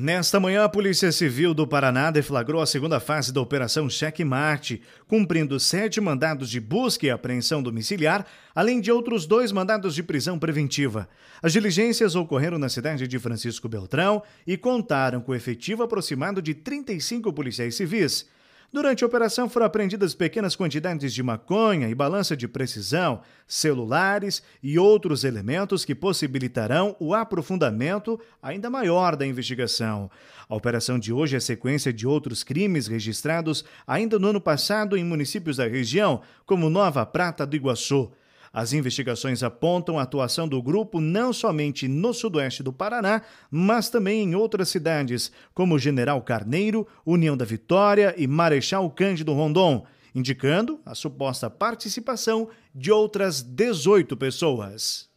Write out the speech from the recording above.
Nesta manhã, a Polícia Civil do Paraná deflagrou a segunda fase da Operação Cheque Marte, cumprindo sete mandados de busca e apreensão domiciliar, além de outros dois mandados de prisão preventiva. As diligências ocorreram na cidade de Francisco Beltrão e contaram com efetivo aproximado de 35 policiais civis. Durante a operação foram apreendidas pequenas quantidades de maconha e balança de precisão, celulares e outros elementos que possibilitarão o aprofundamento ainda maior da investigação. A operação de hoje é sequência de outros crimes registrados ainda no ano passado em municípios da região, como Nova Prata do Iguaçu. As investigações apontam a atuação do grupo não somente no sudoeste do Paraná, mas também em outras cidades, como General Carneiro, União da Vitória e Marechal Cândido Rondon, indicando a suposta participação de outras 18 pessoas.